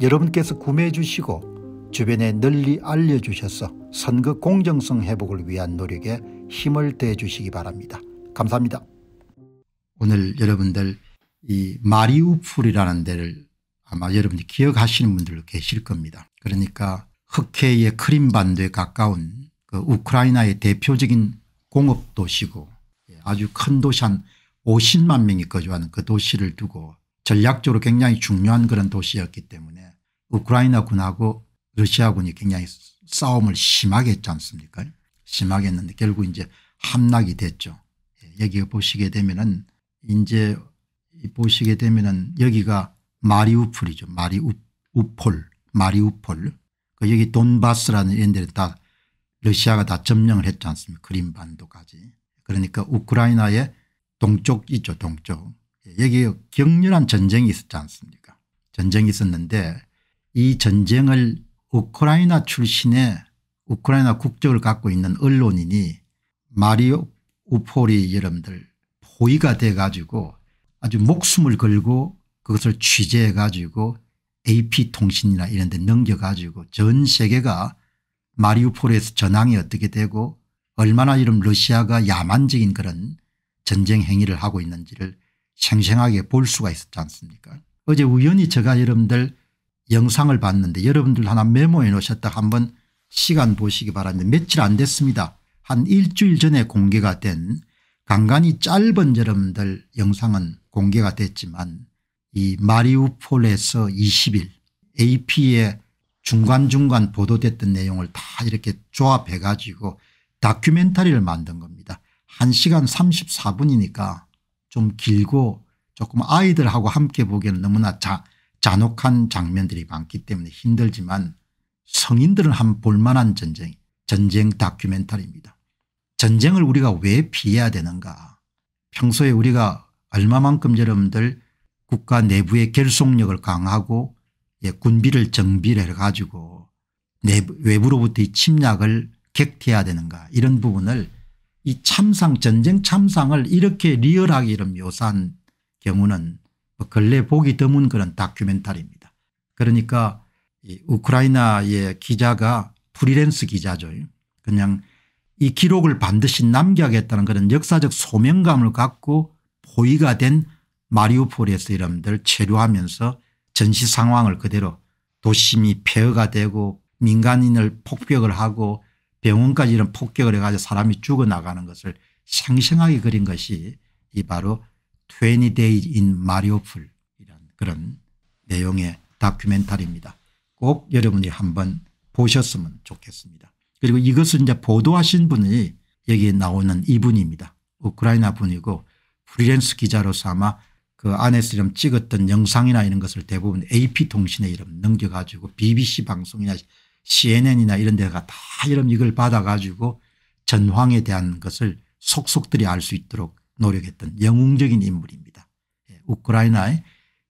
여러분께서 구매해 주시고 주변에 널리 알려주셔서 선거 공정성 회복을 위한 노력에 힘을 대 주시기 바랍니다. 감사합니다. 오늘 여러분들 이 마리우풀이라는 데를 아마 여러분이 기억하시는 분들도 계실 겁니다. 그러니까 흑해의 크림반도에 가까운 그 우크라이나의 대표적인 공업도시고 아주 큰 도시 한 50만 명이 거주하는 그 도시를 두고 전략적으로 굉장히 중요한 그런 도시였기 때문에 우크라이나군하고 러시아군이 굉장히 싸움을 심하게 했지 않습니까 심하게 했는데 결국 이제 함락이 됐죠. 예, 여기 보시게 되면은 이제 보시게 되면은 여기가 마리우폴이죠. 마리우폴 마리우폴 그 여기 돈바스라는 이런 데는 다 러시아가 다 점령을 했지 않습니까 그림반도까지. 그러니까 우크라이나의 동쪽 있죠 동쪽. 예, 여기 격렬한 전쟁이 있었지 않습니까 전쟁이 있었는데 이 전쟁을 우크라이나 출신의 우크라이나 국적을 갖고 있는 언론인이 마리오 우폴이 여러분들 포위가 돼 가지고 아주 목숨을 걸고 그것을 취재해 가지고 AP통신이나 이런 데 넘겨 가지고 전 세계가 마리우폴에서 전황이 어떻게 되고 얼마나 이런 러시아가 야만적인 그런 전쟁 행위를 하고 있는지를 생생하게 볼 수가 있었지 않습니까 어제 우연히 제가 여러분들 영상을 봤는데 여러분들 하나 메모해 놓으셨다 한번 시간 보시기 바랍니다. 며칠 안 됐습니다. 한 일주일 전에 공개가 된간간이 짧은 여러분들 영상은 공개가 됐지만 이 마리우폴에서 20일 AP의 중간중간 보도됐던 내용을 다 이렇게 조합해 가지고 다큐멘터리를 만든 겁니다. 1시간 34분이니까 좀 길고 조금 아이들하고 함께 보기에는 너무나 자, 잔혹한 장면들이 많기 때문에 힘들지만 성인들은 한 볼만한 전쟁 전쟁 다큐멘터리입니다. 전쟁을 우리가 왜 피해야 되는가 평소에 우리가 얼마만큼 여러분들 국가 내부의 결속력을 강하고 예, 군비를 정비를 해가지고 내부, 외부로부터의 침략을 객퇴해야 되는가 이런 부분을 이 참상 전쟁 참상을 이렇게 리얼하게 이런 묘사한 경우는 뭐 근래 보기 드문 그런 다큐멘터리입니다. 그러니까 우크라이나의 기자가 프리랜스 기자죠. 그냥 이 기록을 반드시 남겨야겠다는 그런 역사적 소명감을 갖고 포위가 된 마리우폴의 사람들 체류하면서 전시 상황을 그대로 도심이 폐허가 되고 민간인을 폭격을 하고 병원까지 이런 폭격을 해가지고 사람이 죽어나가는 것을 생생하게 그린 것이 이 바로 20 Days in Mariupol 이란 그런 내용의 다큐멘터리입니다. 꼭 여러분이 한번 보셨으면 좋겠습니다. 그리고 이것을 이제 보도하신 분이 여기에 나오는 이분입니다. 우크라이나 분이고 프리랜스 기자로서 아마 그 안에서 좀 찍었던 영상이나 이런 것을 대부분 AP통신에 이름 넘겨가지고 BBC 방송이나 CNN이나 이런 데가 다 이름 이걸 받아가지고 전황에 대한 것을 속속들이 알 수 있도록 노력했던 영웅적인 인물입니다. 예, 우크라이나의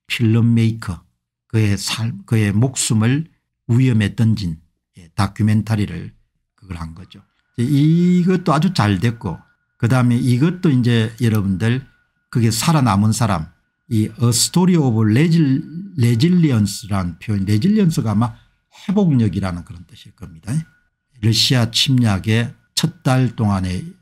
필름메이커 그의 삶 그의 목숨을 위험에 던진 예, 다큐멘터리를 그걸 한 거죠. 이것도 아주 잘 됐고 그다음에 이것도 이제 여러분들 그게 살아남은 사람 이 A Story of Resil, 라는 표현 레질리언스가 아마 회복력이라는 그런 뜻일 겁니다. 러시아 침략의 첫 달 동안의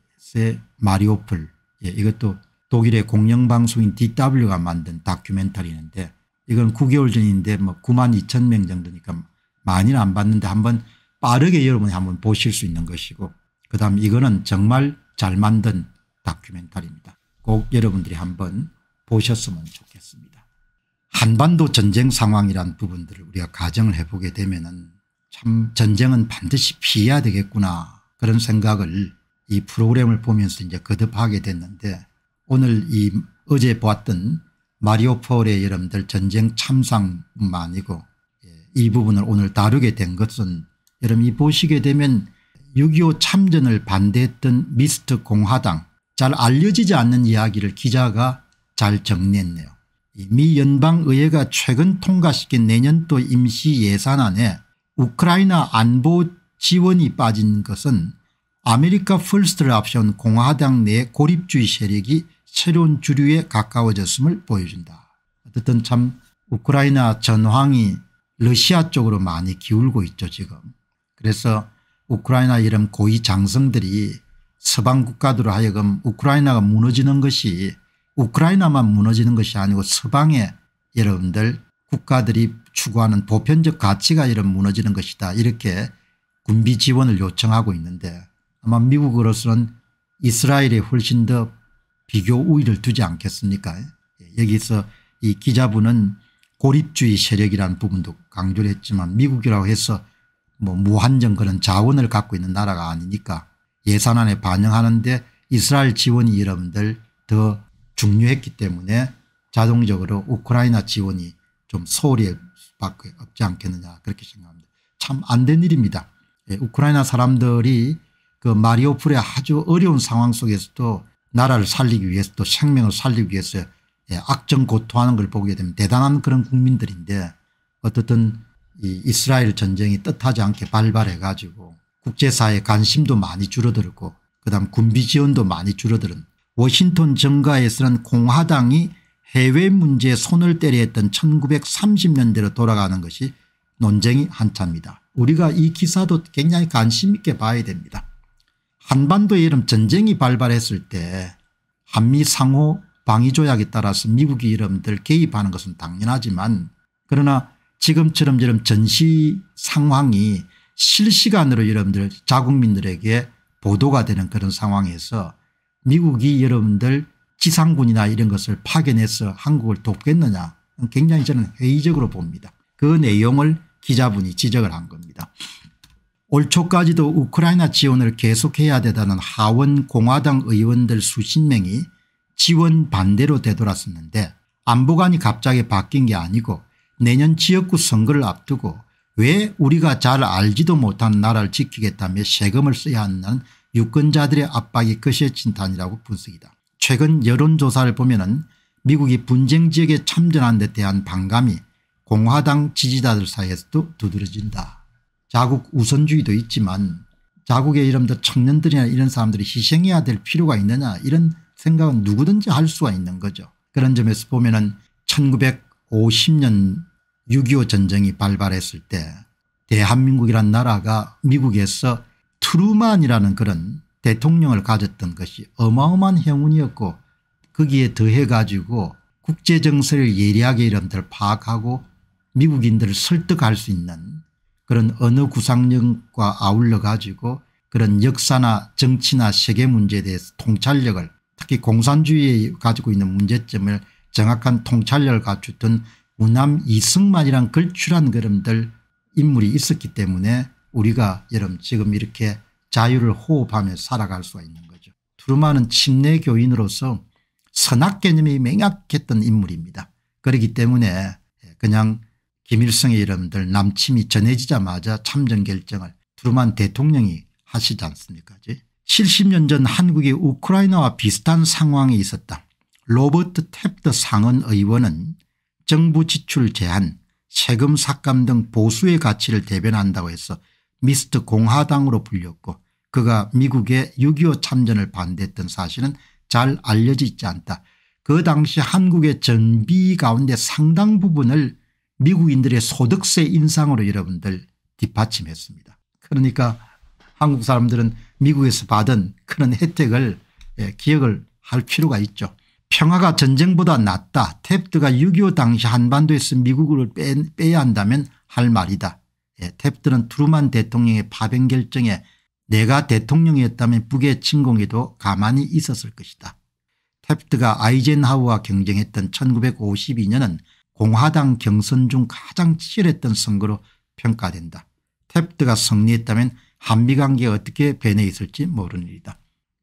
마리오폴 예, 이것도 독일의 공영방송인 DW가 만든 다큐멘터리인데 이건 9개월 전인데 뭐 9만 2천 명 정도니까 많이는 안 봤는데 한번 빠르게 여러분이 한번 보실 수 있는 것이고 그다음 이거는 정말 잘 만든 다큐멘터리입니다. 꼭 여러분들이 한번 보셨으면 좋겠습니다. 한반도 전쟁 상황이란 부분들을 우리가 가정을 해보게 되면 참 전쟁은 반드시 피해야 되겠구나 그런 생각을 이 프로그램을 보면서 이제 거듭하게 됐는데 오늘 이 어제 보았던 마리오 폴의 여러분들 전쟁 참상뿐만 아니고 예, 이 부분을 오늘 다루게 된 것은 여러분이 보시게 되면 6.25 참전을 반대했던 미스트 공화당 잘 알려지지 않는 이야기를 기자가 잘 정리했네요. 미 연방의회가 최근 통과시킨 내년도 임시 예산안에 우크라이나 안보 지원이 빠진 것은 아메리카 퍼스트 를 앞세운 공화당 내 고립주의 세력이 새로운 주류에 가까워졌음을 보여준다. 어쨌든 참 우크라이나 전황이 러시아 쪽으로 많이 기울고 있죠 지금. 그래서 우크라이나 이름 고위 장성들이 서방 국가들로 하여금 우크라이나가 무너지는 것이 우크라이나만 무너지는 것이 아니고 서방의 여러분들 국가들이 추구하는 보편적 가치가 이런 무너지는 것이다 이렇게 군비 지원을 요청하고 있는데 아마 미국으로서는 이스라엘에 훨씬 더 비교 우위를 두지 않겠습니까 예, 여기서 이 기자분은 고립주의 세력이라는 부분도 강조를 했지만 미국이라고 해서 뭐 무한정 그런 자원을 갖고 있는 나라가 아니니까 예산안에 반영하는데 이스라엘 지원이 여러분들 더 중요했기 때문에 자동적으로 우크라이나 지원이 좀 소홀히 밖에 없지 않겠느냐 그렇게 생각합니다. 참 안 된 일입니다. 예, 우크라이나 사람들이 그 마리오폴의 아주 어려운 상황 속에서도 나라를 살리기 위해서 또 생명을 살리기 위해서 예, 악정 고토하는 걸 보게 되면 대단한 그런 국민들인데 어떻든 이 이스라엘 전쟁이 뜻하지 않게 발발해 가지고 국제사회의 관심도 많이 줄어들고 그다음 군비 지원도 많이 줄어드는 워싱턴 정가에서는 공화당이 해외 문제에 손을 때려 했던 1930년대로 돌아가는 것이 논쟁이 한참입니다. 우리가 이 기사도 굉장히 관심 있게 봐야 됩니다. 한반도에 이런 전쟁이 발발했을 때 한미 상호 방위조약에 따라서 미국이 이름들 개입하는 것은 당연하지만 그러나 지금처럼 이런 전시 상황이 실시간으로 여러분들 자국민들에게 보도가 되는 그런 상황에서 미국이 여러분들 지상군이나 이런 것을 파견해서 한국을 돕겠느냐 굉장히 저는 회의적으로 봅니다. 그 내용을 기자분이 지적을 한 겁니다. 올 초까지도 우크라이나 지원을 계속해야 되다는 하원 공화당 의원들 수십 명이 지원 반대로 되돌았었는데 안보관이 갑자기 바뀐 게 아니고 내년 지역구 선거를 앞두고 왜 우리가 잘 알지도 못한 나라를 지키겠다며 세금을 써야 하는 유권자들의 압박이 그시해진 단이라고 분석이다. 최근 여론조사를 보면 은 미국이 분쟁 지역에 참전한 데 대한 반감이 공화당 지지자들 사이에서도 두드러진다. 자국 우선주의도 있지만 자국의 이름도 청년들이나 이런 사람들이 희생해야 될 필요가 있느냐 이런 생각은 누구든지 할 수가 있는 거죠. 그런 점에서 보면 은 1950년 6.25 전쟁이 발발했을 때 대한민국이란 나라가 미국에서 트루만이라는 그런 대통령을 가졌던 것이 어마어마한 행운이었고 거기에 더해 가지고 국제정세를 예리하게 이름들 파악하고 미국인들을 설득할 수 있는 그런 어느 구상력과 아울러 가지고 그런 역사나 정치나 세계 문제에 대해서 통찰력을 특히 공산주의에 가지고 있는 문제점을 정확한 통찰력을 갖추던 우남 이승만이란 걸출한 그름들 인물이 있었기 때문에 우리가 여러분 지금 이렇게 자유를 호흡하며 살아갈 수가 있는 거죠. 트루마는 침례 교인으로서 선악 개념이 맹약했던 인물입니다. 그렇기 때문에 그냥 김일성의 이름들 남침이 전해지자마자 참전 결정을 트루만 대통령이 하시지 않습니까 70년 전한국의 우크라이나와 비슷한 상황이 있었다. 로버트 탭드 상원 의원은 정부 지출 제한 세금 삭감 등 보수의 가치를 대변한다고 해서 미스트 공화당으로 불렸고 그가 미국의 6.25 참전을 반대했던 사실은 잘 알려져 있지 않다. 그 당시 한국의 전비 가운데 상당 부분을 미국인들의 소득세 인상으로 여러분들 뒷받침했습니다. 그러니까 한국 사람들은 미국에서 받은 그런 혜택을 예, 기억을 할 필요가 있죠. 평화가 전쟁보다 낫다. 탭트가 6.25 당시 한반도에서 미국을 빼, 빼야 한다면 할 말이다. 예, 탭트는 트루만 대통령의 파병 결정에 내가 대통령이었다면 북의 침공에도 가만히 있었을 것이다. 탭트가 아이젠하우와 경쟁했던 1952년은 공화당 경선 중 가장 치열했던 선거로 평가된다. 테트가 승리했다면 한미관계가 어떻게 변해 있을지 모르는 일이다.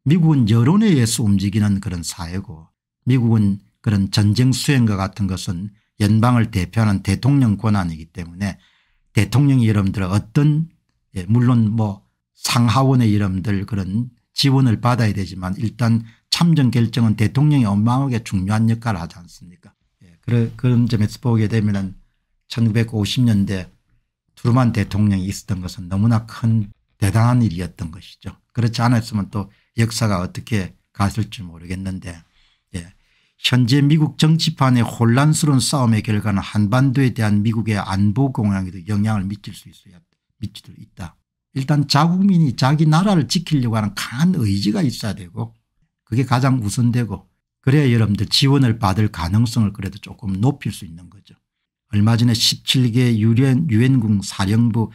미국은 여론에 의해서 움직이는 그런 사회고 미국은 그런 전쟁 수행과 같은 것은 연방을 대표하는 대통령 권한이기 때문에 대통령이 여러분들 어떤 예, 물론 뭐 상하원의 이름들 그런 지원을 받아야 되지만 일단 참정 결정은 대통령이 엄마하게 중요한 역할을 하지 않습니까 그런, 그런 점에서 보게 되면 1950년대 트루만 대통령이 있었던 것은 너무나 큰 대단한 일이었던 것이죠. 그렇지 않았으면 또 역사가 어떻게 갔을지 모르겠는데 예. 현재 미국 정치판의 혼란스러운 싸움의 결과는 한반도에 대한 미국의 안보 공약에도 영향을 미칠 수 있어야 미칠 수 있다. 일단 자국민이 자기 나라를 지키려고 하는 강한 의지가 있어야 되고 그게 가장 우선되고 그래야 여러분들 지원을 받을 가능성을 그래도 조금 높일 수 있는 거죠. 얼마 전에 17개 유엔, 유엔군 사령부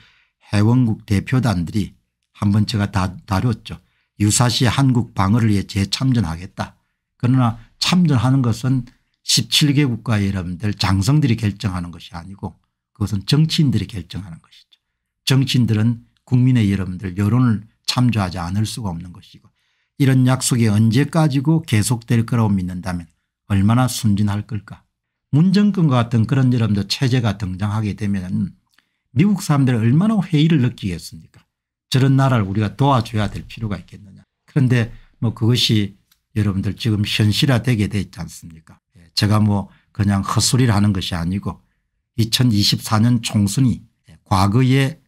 해원국 대표단들이 한 번 제가 다, 다뤘죠. 유사시 한국 방어를 위해 재참전하겠다. 그러나 참전하는 것은 17개 국가의 여러분들 장성들이 결정하는 것이 아니고 그것은 정치인들이 결정하는 것이죠. 정치인들은 국민의 여러분들 여론을 참조하지 않을 수가 없는 것이고 이런 약속이 언제까지고 계속될 거라고 믿는다면 얼마나 순진할 걸까. 문정권과 같은 그런 여러분들 체제가 등장하게 되면 미국 사람들이 얼마나 회의를 느끼겠습니까 저런 나라를 우리가 도와줘야 될 필요가 있겠느냐. 그런데 뭐 그것이 여러분들 지금 현실화되게 돼 있지 않습니까 예, 제가 뭐 그냥 헛소리를 하는 것이 아니고 2024년 총선이 과거의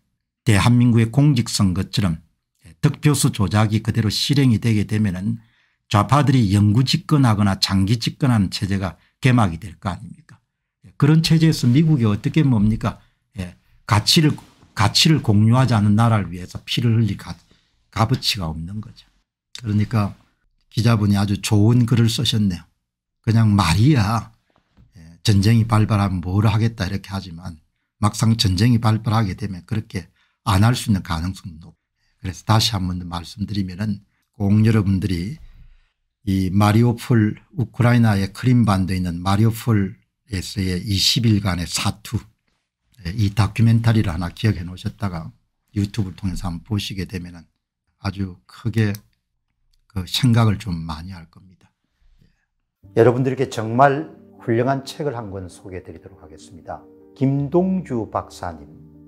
대한민국의 공직선거처럼 득표수 조작이 그대로 실행이 되게 되면 좌파들이 영구 집권하거나 장기 집권하는 체제가 개막이 될 거 아닙니까 예, 그런 체제에서 미국이 어떻게 뭡니까 예. 가치를 가치를 공유하지 않는 나라를 위해서 피를 흘릴 가, 값어치가 없는 거죠. 그러니까 기자분이 아주 좋은 글을 쓰셨네요. 그냥 말이야 예, 전쟁이 발발하면 뭘 하겠다 이렇게 하지만 막상 전쟁이 발발하게 되면 그렇게 안 할 수 있는 가능성도 높고 그래서 다시 한 번 말씀드리면은 꼭 여러분들이 이 마리오폴 우크라이나의 크림반도에 있는 마리오폴에서의 20일간의 사투 예, 이 다큐멘터리를 하나 기억해 놓으셨다가 유튜브를 통해서 한번 보시게 되면 아주 크게 그 생각을 좀 많이 할 겁니다. 예. 여러분들께 정말 훌륭한 책을 한 권 소개해 드리도록 하겠습니다. 김동주 박사님